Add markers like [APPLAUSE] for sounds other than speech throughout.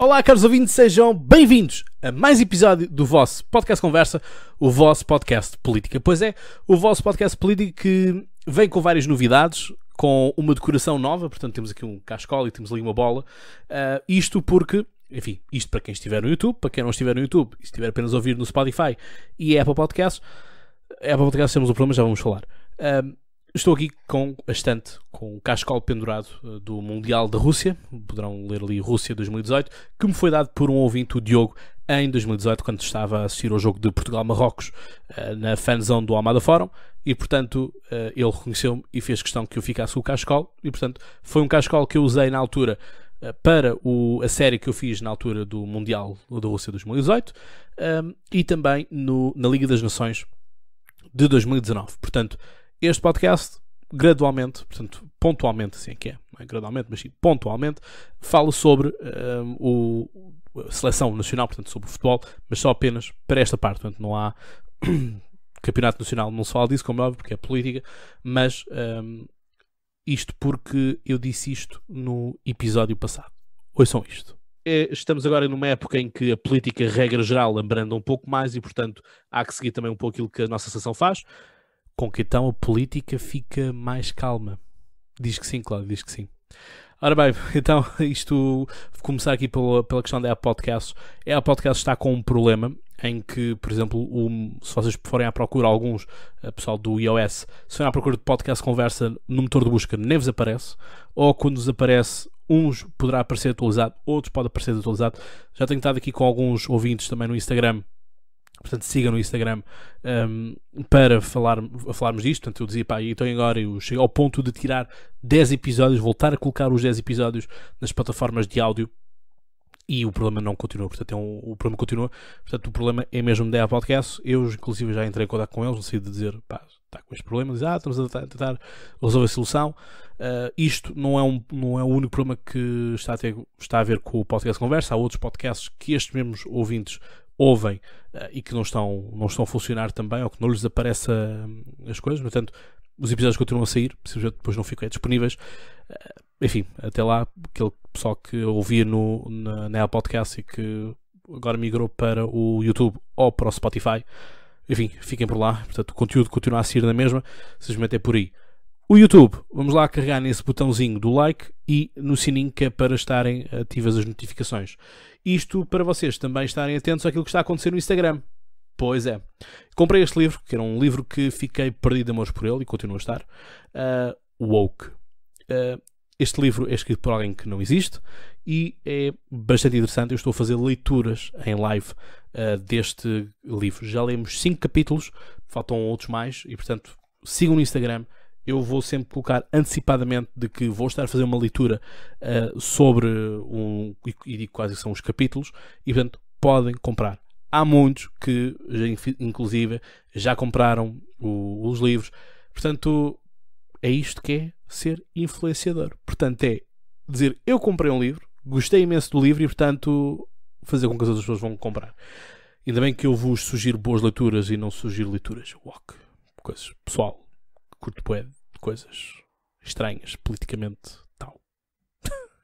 Olá, caros ouvintes, sejam bem-vindos a mais episódio do vosso podcast Conversa, o vosso podcast Política. Pois é, o vosso podcast Política que vem com várias novidades, com uma decoração nova, portanto temos aqui um cascola e temos ali uma bola. Uh, isto porque, enfim, isto para quem estiver no YouTube, para quem não estiver no YouTube, e estiver apenas a ouvir no Spotify e Apple Podcasts, Apple Podcasts temos um problema, já vamos falar. Uh, Estou aqui com a estante, com o cascal pendurado eh, do Mundial da Rússia, poderão ler ali Rússia 2018, que me foi dado por um ouvinte, o Diogo, em 2018, quando estava a assistir ao jogo de Portugal-Marrocos eh, na fanzone do Almada Fórum, e portanto eh, ele reconheceu-me e fez questão que eu ficasse o cascal, e portanto foi um cascal que eu usei na altura para o, a série que eu fiz na altura do Mundial da Rússia 2018 e também no, na Liga das Nações de 2019. Portanto, este podcast gradualmente, portanto, pontualmente, assim é que é, não é gradualmente, mas sim pontualmente, falo sobre um, ehm, o, a seleção nacional, portanto, sobre o futebol, mas só apenas para esta parte, portanto, não há [COUGHS] campeonato nacional, não se fala disso, como é óbvio, porque é política, mas um, ehm, isto porque eu disse isto no episódio passado. Ouçam isto é, estamos agora numa época em que a política, regra geral, abranda um pouco mais e, portanto, há que seguir também um pouco aquilo que a nossa sessão faz com que então a política fica mais calma. Diz que sim, Cláudio, diz que sim. Ora bem, [LAUGHS] então isto vou começar aqui pela, pela questão da Apple Podcast. A Apple Podcast está com um problema em que, por exemplo, o, se vocês forem à procura, alguns, eh, pessoal do iOS, se forem à procura de podcast conversa no motor de busca, nem vos aparece, ou quando vos aparece, uns poderá aparecer atualizado, outros pode aparecer atualizado. Já tenho estado aqui com alguns ouvintes também no Instagram Portanto, siga no Instagram um, para falar, falarmos disto. Portanto, eu dizia, pá, então agora eu chego ao ponto de tirar 10 episódios, voltar a colocar os 10 episódios nas plataformas de áudio e o problema não continua. Portanto, é um, o problema continua. Portanto, o problema é mesmo da Podcast. Eu, inclusive, já entrei em contato com eles, não sei de dizer, pá, está com este problema, diz, ah, estamos a tentar resolver a solução. Uh, isto não é, um, não é o único problema que está a, ter, está a ver com o podcast conversa. Há outros podcasts que estes mesmos ouvintes ouvem eh, e que não estão, não estão a funcionar também ou que não lhes aparecem eh, as coisas. No entanto, os episódios continuam a sair, simplesmente depois não ficam é disponíveis. Eh, enfim, até lá, aquele pessoal que ouvia no, na, na Podcast e que agora migrou para o YouTube ou para o Spotify, enfim, fiquem por lá. Portanto, o conteúdo continua a sair na mesma, simplesmente é por aí. O YouTube, vamos lá carregar nesse botãozinho do like e no sininho que é para estarem ativas as notificações. Isto para vocês também estarem atentos àquilo que está a acontecer no Instagram. Pois é. Comprei este livro, que era um livro que fiquei perdido de amores por ele e continuo a estar. Uh, woke. Uh, este livro é escrito por alguém que não existe e é bastante interessante. Eu estou a fazer leituras em live uh, deste livro. Já lemos 5 capítulos, faltam outros mais e, portanto, sigam no Instagram eu vou sempre colocar antecipadamente de que vou estar a fazer uma leitura uh, sobre um, e, e digo quais é são os capítulos, e portanto podem comprar. Há muitos que, já, inclusive, já compraram o, os livros. Portanto, é isto que é ser influenciador. Portanto, é dizer eu comprei um livro, gostei imenso do livro e, portanto, fazer com que as outras pessoas vão comprar. Ainda bem que eu vos sugiro boas leituras e não sugiro leituras. Walk. Coisas. Pessoal, curto poeta coisas estranhas, politicamente tal.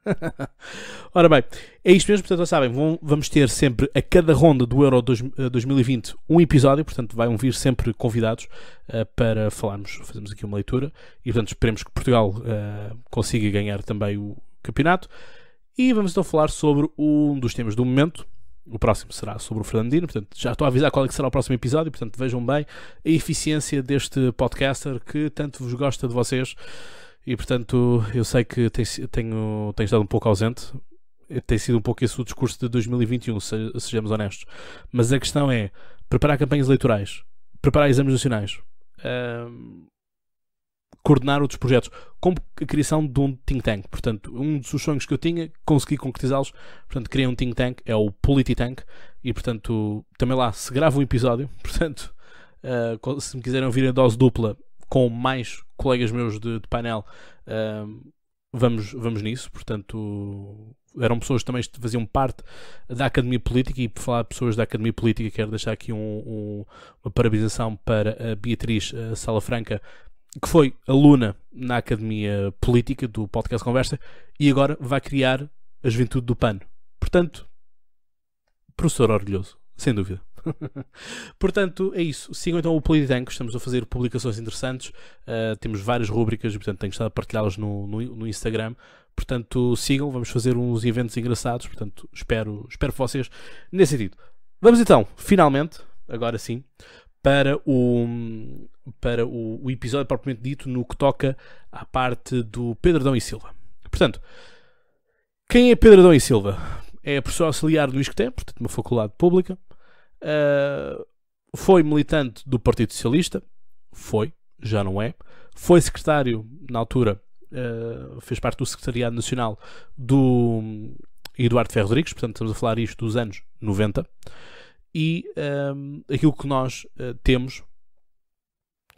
[LAUGHS] Ora bem, é isto mesmo, portanto, sabem, vão, vamos ter sempre a cada ronda do Euro dois, 2020 eh, um episódio, portanto, vão vir sempre convidados uh, para falarmos, fazemos aqui uma leitura e, portanto, esperemos que Portugal uh, consiga ganhar também o campeonato. E vamos então falar sobre um dos temas do momento, o próximo será sobre o Fernandino, portanto já estou a avisar qual é que será o próximo episódio, portanto vejam bem a eficiência deste podcaster que tanto vos gosta de vocês e portanto eu sei que tenho, tenho estado um pouco ausente, tem sido um pouco esse o discurso de 2021, se, sejamos honestos, mas a questão é preparar campanhas eleitorais, preparar exames nacionais. Hum, coordenar outros projetos, como a criação de um think tank. Portanto, um dos sonhos que eu tinha, consegui concretizá-los. Portanto, criei um think tank, é o Polititank, e portanto, também lá se grava um episódio. [LAUGHS] Portanto, uh, se me quiserem ouvir a dose dupla com mais colegas meus de, de painel, uh, vamos, vamos nisso. Portanto, eram pessoas que também faziam parte da Academia Política e por falar de pessoas da Academia Política quero deixar aqui um, um, uma parabenização para a Beatriz eh, Salafranca que foi aluna na Academia Política do Podcast Conversa e agora vai criar a Juventude do pano Portanto, professor orgulhoso, sem dúvida. [LAUGHS] portanto, é isso. Sigam então o Politank, estamos a fazer publicações interessantes, uh, temos várias rubricas portanto, tenho estado a partilhá-las no, no, no, Instagram. Portanto, sigam, vamos fazer uns eventos engraçados. Portanto, espero, espero vocês nesse sentido. Vamos então, finalmente, agora sim, para o, para o, o, episódio propriamente dito, no que toca à parte do Pedro e Silva. Portanto, quem é Pedro e Silva? É professor auxiliar do ISCTEM, portanto, uma faculdade pública. Uh, foi militante do Partido Socialista. Foi, já não é. Foi secretário, na altura, uh, fez parte do Secretariado Nacional do Eduardo Ferro Rodrigues, portanto, estamos a falar isto dos anos 90 e um, aquilo que nós uh, temos,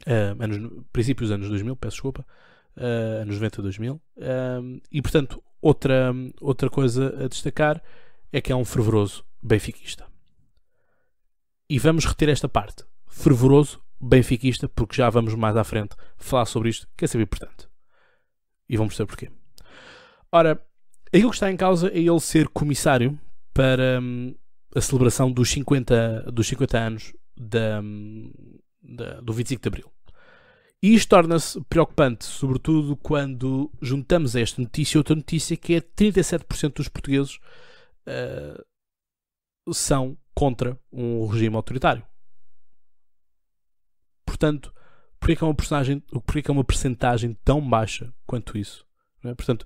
uh, anos, princípios dos anos 2000, peço desculpa, uh, anos 90, 2000, um, e portanto, outra, outra coisa a destacar é que é um fervoroso benfiquista. E vamos reter esta parte, fervoroso benfiquista, porque já vamos mais à frente falar sobre isto, que é sempre importante. E vamos saber porquê. Ora, aquilo que está em causa é ele ser comissário para a celebração dos 50, dos 50 anos da, da, do 25 de Abril. E isto torna-se preocupante, sobretudo quando juntamos a esta notícia outra notícia que é 37% dos portugueses uh, são contra um regime autoritário. Portanto, porquê é que é uma, personagem, é que é uma percentagem tão baixa quanto isso? É? Portanto,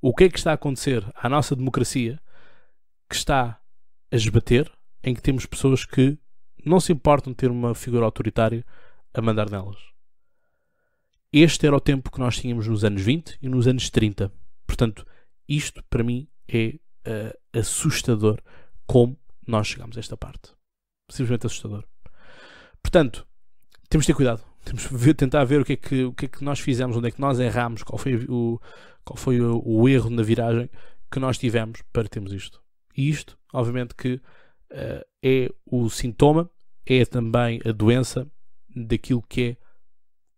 o que é que está a acontecer à nossa democracia que está a esbater, em que temos pessoas que não se importam de ter uma figura autoritária a mandar nelas. Este era o tempo que nós tínhamos nos anos 20 e nos anos 30. Portanto, isto para mim é uh, assustador como nós chegamos a esta parte. Simplesmente assustador. Portanto, temos de ter cuidado. [LAUGHS] Temos de ver, tentar ver o que, é que, o que é que nós fizemos, onde é que nós erramos, qual foi o, qual foi o, o erro na viragem que nós tivemos para termos isto. E isto, obviamente, que uh, é o sintoma, é também a doença daquilo que é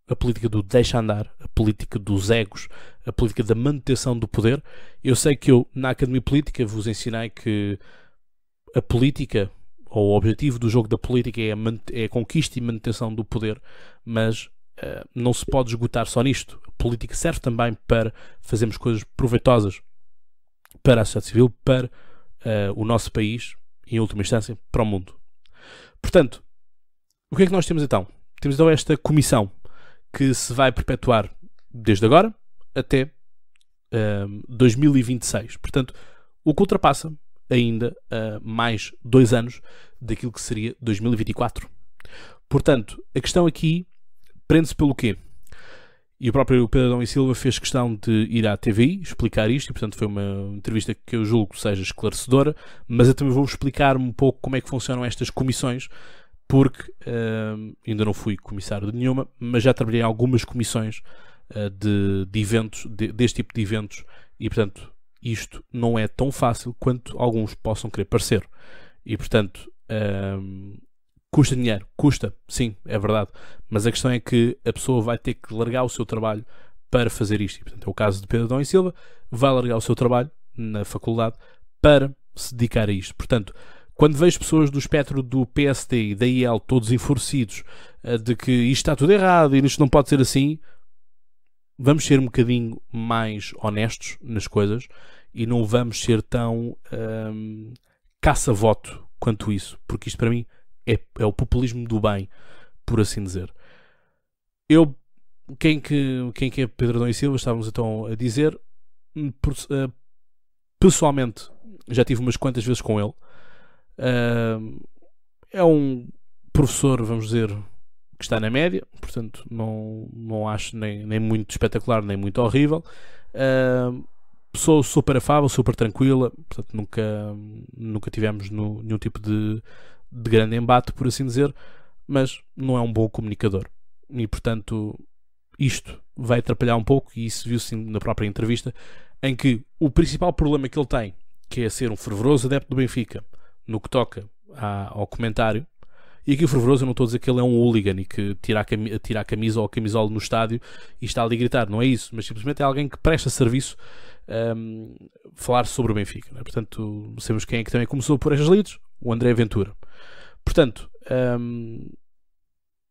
a política do deixa andar, a política dos egos, a política da manutenção do poder. Eu sei que eu, na Academia Política, vos ensinei que a política, ou o objetivo do jogo da política, é a, é a conquista e manutenção do poder, mas uh, não se pode esgotar só nisto. A política serve também para fazermos coisas proveitosas para a sociedade civil, para uh, o nosso país, em última instância, para o mundo. Portanto, o que é que nós temos então? Temos então esta comissão que se vai perpetuar desde agora até uh, eh, 2026. Portanto, o que ultrapassa ainda uh, mais dois anos daquilo que seria 2024. Portanto, a questão aqui prende-se pelo quê? E o próprio Pedro Adão e Silva fez questão de ir à TVI explicar isto, e portanto foi uma entrevista que eu julgo seja esclarecedora, mas eu também vou explicar um pouco como é que funcionam estas comissões, porque uh, ainda não fui comissário de nenhuma, mas já trabalhei em algumas comissões uh, de, de, eventos, de, deste tipo de eventos, e portanto isto não é tão fácil quanto alguns possam querer parecer. E portanto, uh, Custa dinheiro, custa, sim, é verdade. Mas a questão é que a pessoa vai ter que largar o seu trabalho para fazer isto. E, portanto, é o caso de Pedro Dom e Silva, vai largar o seu trabalho na faculdade para se dedicar a isto. Portanto, quando vejo pessoas do espectro do PST e da IEL todos enfurecidos eh, de que isto está tudo errado e isto não pode ser assim, vamos ser um bocadinho mais honestos nas coisas e não vamos ser tão hum, caça-voto quanto isso, porque isto para mim é, é o populismo do bem, por assim dizer. Eu, quem que, quem que é Pedro Adão e Silva, estávamos então a dizer, hum, eh, pessoalmente já tive umas quantas vezes com ele. Eh, é um professor, vamos dizer, que está na média, portanto não, não acho nem, nem muito espetacular, nem muito horrível. Pessoa eh, super afável, super tranquila, portanto nunca, nunca tivemos no, nenhum tipo de de grande embate, por assim dizer, mas não é um bom comunicador. E portanto, isto vai atrapalhar um pouco, e isso viu-se na própria entrevista, em que o principal problema que ele tem, que é ser um fervoroso adepto do Benfica, no que toca à, ao comentário, e aqui o fervoroso, eu não estou a dizer que ele é um hooligan e que tira a, camisa, tira a camisa ou a camisola no estádio e está ali a gritar, não é isso, mas simplesmente é alguém que presta serviço um, falar sobre o Benfica. É? Portanto, sabemos quem é que também começou por estas leads, o André Ventura. Portanto, hum,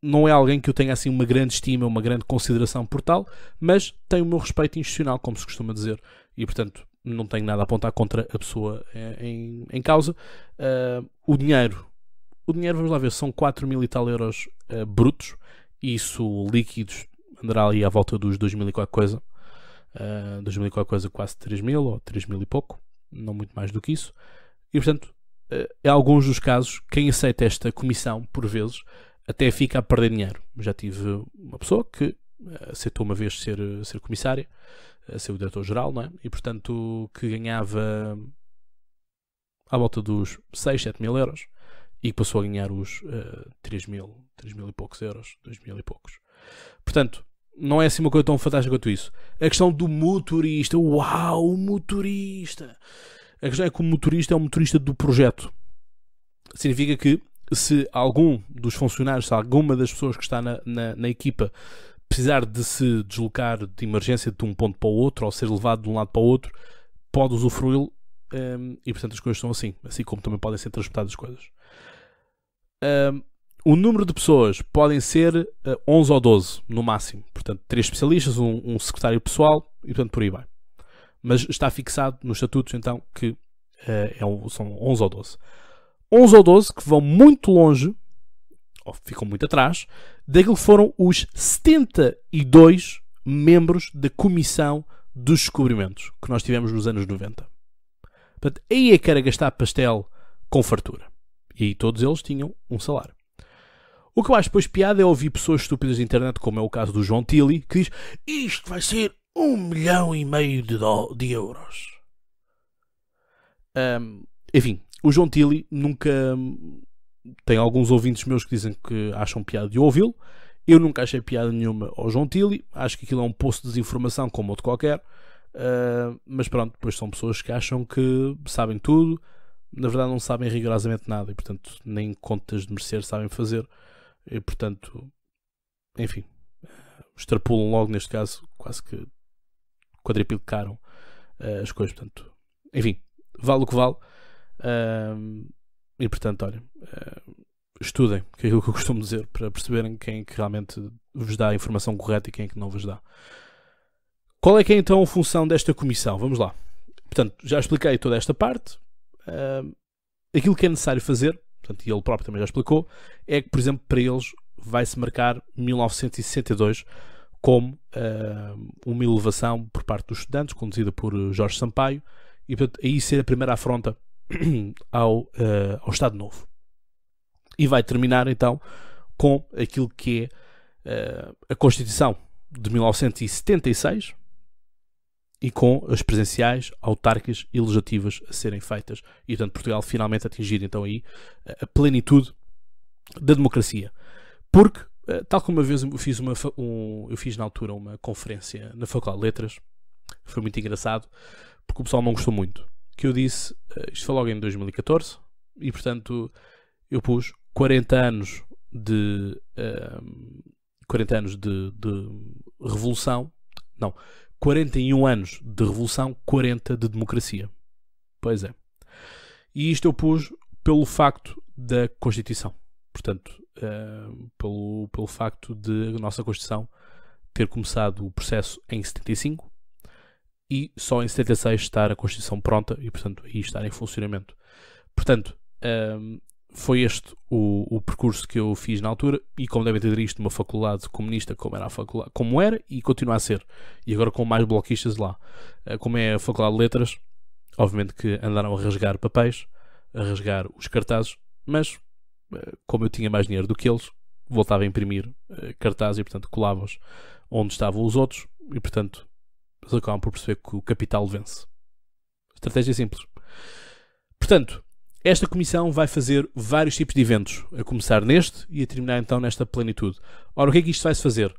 não é alguém que eu tenha assim uma grande estima, uma grande consideração por tal, mas tem o meu respeito institucional, como se costuma dizer, e portanto não tenho nada a apontar contra a pessoa em, em causa. Uh, o dinheiro, o dinheiro, vamos lá ver, são 4 mil e tal euros uh, brutos, isso líquidos andará ali à volta dos 2 mil e qualquer coisa, uh, hum, 2 mil e qualquer coisa, quase 3 mil ou 3 mil e pouco, não muito mais do que isso, e portanto eh, em alguns dos casos, quem aceita esta comissão, por vezes, até fica a perder dinheiro. Já tive uma pessoa que eh, aceitou uma vez ser, eh, ser comissária, ser o diretor-geral, não é? E, portanto, que ganhava à volta dos 6, 7 mil euros e passou a ganhar os uh, 3 mil, 3 mil e poucos euros, 2 mil e poucos. Portanto, não é assim uma coisa tão fantástica quanto isso. A questão do motorista, uau, o motorista! A questão é que o motorista é o motorista do projeto. Significa que se algum dos funcionários, se alguma das pessoas que está na, na, na equipa precisar de se deslocar de emergência de um ponto para o outro ou ser levado de um lado para o outro, pode usufruí-lo um, ehm, e portanto as coisas são assim, assim como também podem ser transportadas as coisas. Um, ehm, o número de pessoas podem ser uh, eh, 11 ou 12 no máximo, portanto, três especialistas, um, um secretário pessoal e portanto por aí vai mas está fixado nos estatutos então que uh, é um, são 11 ou 12. 11 ou 12 que vão muito longe, ou ficam muito atrás, daquilo que foram os 72 membros da Comissão dos Descobrimentos que nós tivemos nos anos 90. Portanto, aí é que era gastar pastel com fartura. E todos eles tinham um salário. O que eu acho depois piada é ouvir pessoas estúpidas de internet, como é o caso do João Tilly, que diz isto vai ser um milhão e meio de, do, de euros. Um, enfim, o João Tilly nunca. Hum, tem alguns ouvintes meus que dizem que acham piada de ouvi-lo. Eu nunca achei piada nenhuma ao João Tilly. Acho que aquilo é um poço de desinformação, como outro qualquer. Uh, mas pronto, depois são pessoas que acham que sabem tudo. Na verdade, não sabem rigorosamente nada e, portanto, nem contas de merecer sabem fazer. E, portanto, enfim, extrapolam logo, neste caso, quase que quadriplicaram uh, eh, as coisas. Portanto, enfim, vale o que vale. Uh, e portanto, olha, uh, estudem, que é aquilo que eu [LAUGHS] costumo dizer, para perceberem quem é que realmente vos dá a informação correta e quem é que não vos dá. Qual é que é então a função desta comissão? Vamos lá. Portanto, já expliquei toda esta parte. Uh, aquilo que é necessário fazer, portanto, e ele próprio também já explicou, é que, por exemplo, para eles vai-se marcar 1962 como uh, uma elevação por parte dos estudantes, conduzida por eh, Jorge Sampaio, e portanto, aí ser a primeira afronta [CLEARS THROAT] ao, uh, ao Estado Novo. E vai terminar então com aquilo que é uh, a Constituição de 1976 e com as presenciais, autárquicas e legislativas a serem feitas e, portanto, Portugal finalmente atingir então aí a plenitude da democracia. Porque eh, tal como uma vez eu fiz, uma, um, eu fiz na altura uma conferência na Faculdade de Letras, foi muito engraçado, porque o pessoal não gostou muito. Que eu disse, eh, isto foi logo em 2014, e portanto eu pus 40 anos de. 40 ehm, anos de, de revolução, não, 41 anos de revolução, 40 de democracia. Pois é. E isto eu pus pelo facto da Constituição. Portanto, uh, pelo, pelo facto de a nossa Constituição ter começado o processo em 75 e só em 76 estar a Constituição pronta e, portanto, aí estar em funcionamento. Portanto, um, eh, foi este o, o, percurso que eu fiz na altura e, como devem ter visto uma faculdade comunista, como era, a faculdade, como era e continua a ser, e agora com mais bloquistas lá. Eh, como é a Faculdade de Letras, obviamente que andaram a rasgar papéis, a rasgar os cartazes, mas eh, como eu tinha mais dinheiro do que eles, voltava a imprimir eh, cartazes e, portanto, colava-os onde estavam os outros e, portanto, eles acabam por perceber que o capital vence. Estratégia simples. Portanto, esta comissão vai fazer vários tipos de eventos, a começar neste e a terminar então nesta plenitude. Ora, o que é que isto vai-se fazer?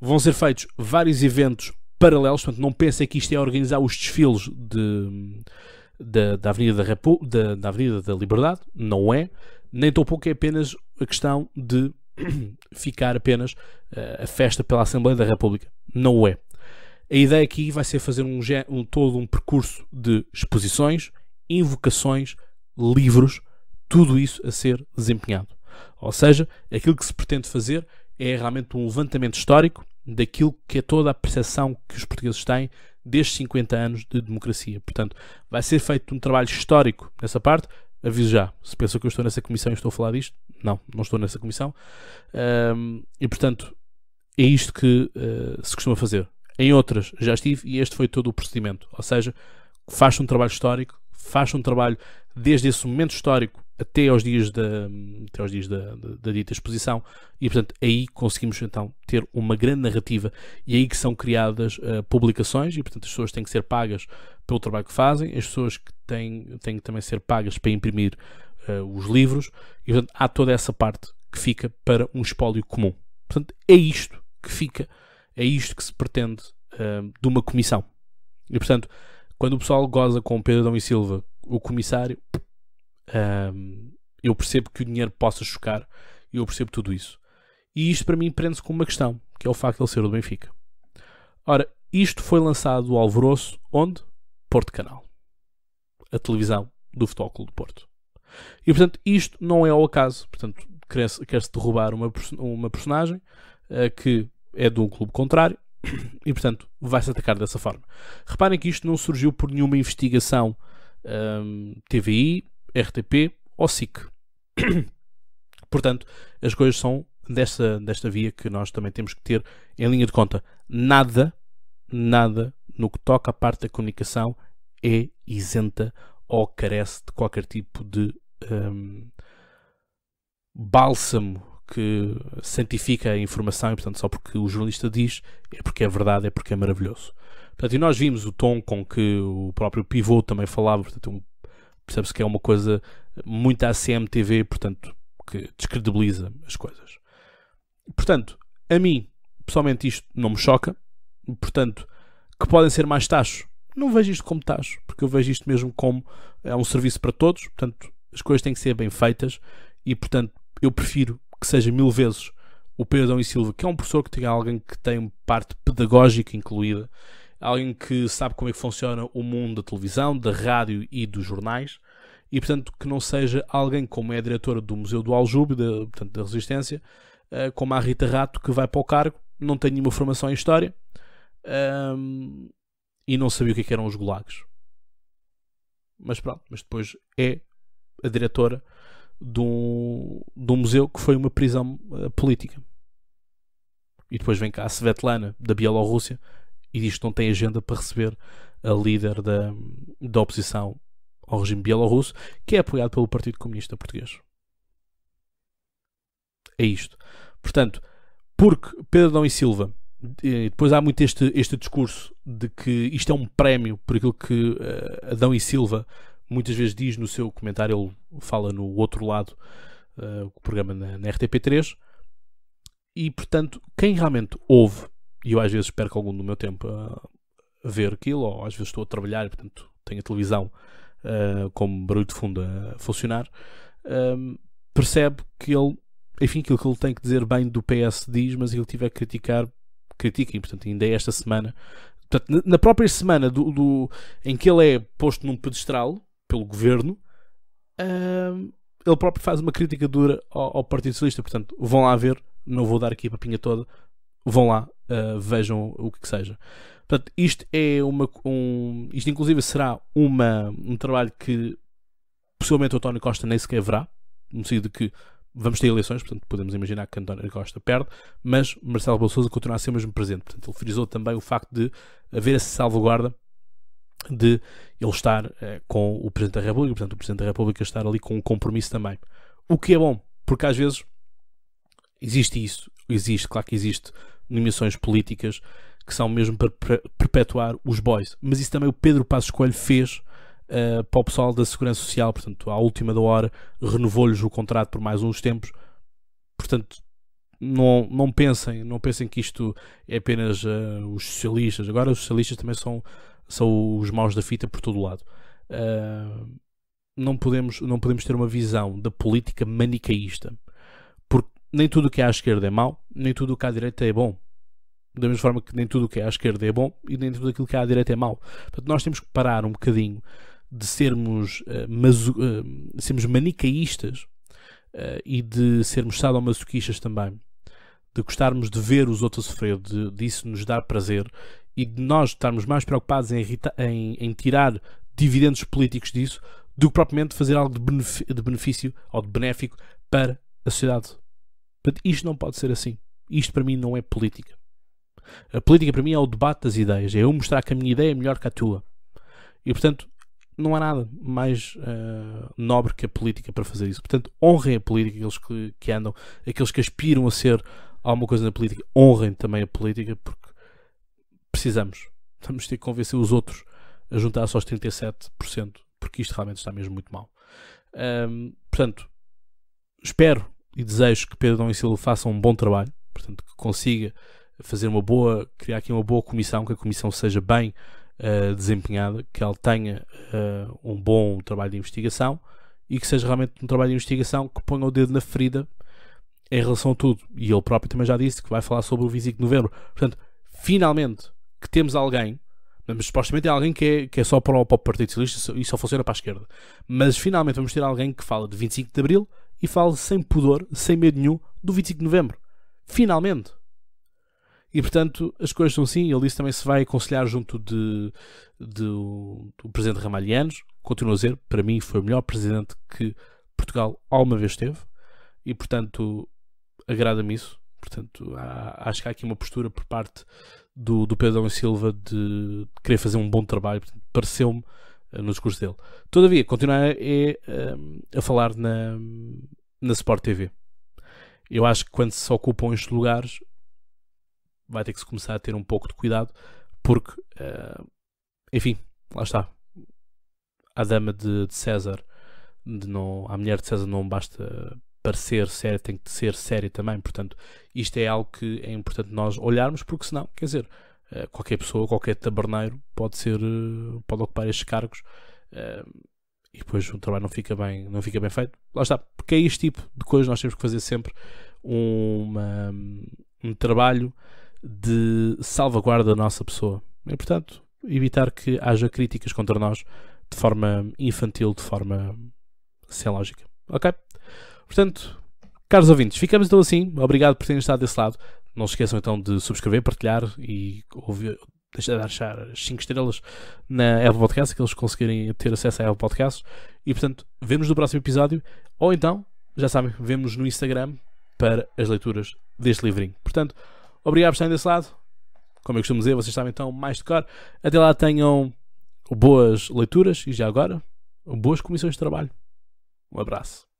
Vão ser feitos vários eventos paralelos, portanto, não pensem que isto é organizar os desfiles de, hum, de da, Avenida da, Repu, da, da, Avenida da Liberdade, não é nem tão pouco é apenas a questão de [CLEARS THROAT] ficar apenas uh, a festa pela Assembleia da República. Não o é. A ideia aqui vai ser fazer um, um, todo um percurso de exposições, invocações, livros, tudo isso a ser desempenhado. Ou seja, aquilo que se pretende fazer é realmente um levantamento histórico daquilo que é toda a percepção que os portugueses têm destes 50 anos de democracia. Portanto, vai ser feito um trabalho histórico nessa parte, aviso já, se pensam que eu estou nessa comissão e estou a falar disto, não, não estou nessa comissão. Um, e portanto, é isto que uh, se costuma fazer. Em outras já estive e este foi todo o procedimento. Ou seja, faz um trabalho histórico, faz um trabalho desde esse momento histórico até aos dias da, até aos dias da, da, da dita exposição e portanto aí conseguimos então ter uma grande narrativa e aí que são criadas uh, publicações e portanto as pessoas têm que ser pagas pelo trabalho que fazem, as pessoas que têm, têm que também ser pagas para imprimir uh, os livros, e portanto há toda essa parte que fica para um espólio comum. Portanto, é isto que fica, é isto que se pretende uh, de uma comissão. E portanto, quando o pessoal goza com Pedro Dom e Silva, o comissário, uh, eu percebo que o dinheiro possa chocar, e eu percebo tudo isso. E isto para mim prende-se com uma questão, que é o facto de ele ser do Benfica. Ora, isto foi lançado ao alvoroço onde? Porto Canal. A televisão do Futebol Clube do Porto. E, portanto, isto não é ao acaso. Portanto, quer-se quer derrubar uma, uma personagem uh, que é de um clube contrário [COUGHS] e, portanto, vai-se atacar dessa forma. Reparem que isto não surgiu por nenhuma investigação um, ehm, TVI, RTP ou SIC. [COUGHS] portanto, as coisas são desta, desta via que nós também temos que ter em linha de conta. Nada, nada no que toca à parte da comunicação, é isenta ou carece de qualquer tipo de um, bálsamo que santifica a informação e, portanto, só porque o jornalista diz é porque é verdade, é porque é maravilhoso. Portanto, e nós vimos o tom com que o próprio pivô também falava, portanto, um, percebe-se que é uma coisa muito CMTV, portanto, que descredibiliza as coisas. Portanto, a mim, pessoalmente, isto não me choca. Portanto, que podem ser mais taxos. Não vejo isto como taxo, porque eu vejo isto mesmo como é um serviço para todos, portanto as coisas têm que ser bem feitas e portanto eu prefiro que seja mil vezes o Pedro e Silva, que é um professor que tem alguém que tem parte pedagógica incluída, alguém que sabe como é que funciona o mundo da televisão, da rádio e dos jornais, e portanto que não seja alguém como é a diretora do Museu do Aljube, da, portanto, da Resistência, eh, como a Rita Rato, que vai para o cargo, não tem nenhuma formação em História, um, e não sabia o que, é que eram os gulags. Mas pronto, mas depois é a diretora de um, de um museu que foi uma prisão uh, política. E depois vem cá a Svetlana, da Bielorrússia, e diz que não tem agenda para receber a líder da, da oposição ao regime bielorrusso, que é apoiado pelo Partido Comunista Português. É isto. Portanto, porque Pedro Dão e Silva depois há muito este, este discurso de que isto é um prémio por aquilo que uh, Adão e Silva muitas vezes diz no seu comentário, ele fala no outro lado, uh, o programa na, na, RTP3. E portanto, quem realmente ouve, e eu às vezes perco algum do meu tempo a, eh, ver aquilo, ou às vezes estou a trabalhar e portanto tenho a televisão uh, como barulho de fundo a funcionar, um, percebe que ele, enfim, aquilo que ele tem que dizer bem do PS diz, mas ele tiver que criticar critiquem, portanto, ainda é esta semana. Portanto, na própria semana do, do, em que ele é posto num pedestral pelo governo, ele próprio faz uma crítica dura ao, ao, Partido Socialista. Portanto, vão lá ver, não vou dar aqui a papinha toda, vão lá, uh, vejam o que, que seja. Portanto, isto é uma. Um, isto, inclusive, será uma, um trabalho que possivelmente o António Costa nem sequer verá, no sentido de que vamos ter eleições, portanto podemos imaginar que António Costa perde, mas Marcelo Rebelo Sousa continua a ser o mesmo presente. Portanto, ele frisou também o facto de haver essa salvaguarda de ele estar eh, com o Presidente da República, portanto o Presidente da República estar ali com um compromisso também. O que é bom, porque às vezes existe isso, existe, claro que existe nomeações políticas que são mesmo para perpetuar os boys, mas isso também o Pedro Passos Coelho fez uh, para o pessoal da Segurança Social, portanto, à última da hora, renovou-lhes o contrato por mais uns tempos. Portanto, não, não pensem, não pensem que isto é apenas uh, os socialistas. Agora os socialistas também são, são os maus da fita por todo o lado. Uh, não podemos, não podemos ter uma visão da política manicaísta, porque nem tudo o que é à esquerda é mau, nem tudo o que é à direita é bom. Da mesma forma que nem tudo o que é à esquerda é bom e nem tudo aquilo que é à direita é mau. Portanto, nós temos que parar um bocadinho de sermos, uh, maso, uh, sermos manicaístas uh, e de sermos sadomasoquistas também, de gostarmos de ver os outros sofrer, de, disso nos dar prazer e de nós estarmos mais preocupados em, em, em tirar dividendos políticos disso do que propriamente fazer algo de benefício, de benefício ou de benéfico para a sociedade. isto não pode ser assim. Isto para mim não é política. A política para mim é o debate das ideias, é eu mostrar que a minha ideia é melhor que a tua. E portanto, não há nada mais uh, nobre que a política para fazer isso. Portanto, honrem a política, aqueles que, que, andam, aqueles que aspiram a ser alguma coisa na política, honrem também a política, porque precisamos. [LAUGHS] Vamos ter que convencer os outros a juntar-se aos 37%, porque isto realmente está mesmo muito mal. Um, portanto, espero e desejo que Pedro Dom e Silva faça um bom trabalho, portanto, que consiga fazer uma boa, criar aqui uma boa comissão, que a comissão seja bem eh, desempenhada, que ele tenha uh, um bom trabalho de investigação e que seja realmente um trabalho de investigação que ponha o dedo na ferida em relação a tudo. E ele próprio também já disse que vai falar sobre o 25 de novembro. Portanto, finalmente que temos alguém, mas supostamente é alguém que é, que é só para o, para o Partido Socialista e só funciona para a esquerda. Mas finalmente vamos ter alguém que fala de 25 de Abril e fala sem pudor, sem medo nenhum, do 25 de novembro. Finalmente! E portanto, as coisas são assim. Ele disse também se vai aconselhar junto de, de do presidente Ramalhianos. Continuo a dizer, para mim foi o melhor presidente que Portugal alguma vez teve. E portanto, agrada-me isso. Portanto, há, acho que há aqui uma postura por parte do, do Pedro Silva de querer fazer um bom trabalho. Pareceu-me eh, no discurso dele. Todavia, continuar é, a, eh, a falar na, na Sport TV. Eu acho que quando se ocupam estes lugares, vai ter que se começar a ter um pouco de cuidado, porque, uh, enfim, lá está. A dama de, de, César, de não, a mulher de César não basta parecer séria, tem que ser séria também. Portanto, isto é algo que é importante nós olharmos, porque senão, quer dizer, uh, qualquer pessoa, qualquer taberneiro pode ser, uh, pode ocupar estes cargos e depois o trabalho não fica bem, não fica bem feito. Lá está, porque é este tipo de coisas nós temos que fazer sempre um, um, um trabalho de salvaguarda da nossa pessoa. E, portanto, evitar que haja críticas contra nós de forma infantil, de forma sem lógica. Ok? Portanto, caros ouvintes, ficamos então assim. Obrigado por terem estado desse lado. Não se esqueçam então de subscrever, partilhar e ouvir, deixar de achar 5 estrelas na Apple Podcast, que eles conseguirem ter acesso à Apple Podcast. E portanto, vemos no próximo episódio. Ou então, já sabem, vemos no Instagram para as leituras deste livrinho. Portanto, Obrigado por estarem desse lado. Como eu costumo dizer, vocês sabem então mais de cor. Até lá tenham boas leituras e já agora, boas comissões de trabalho. Um abraço.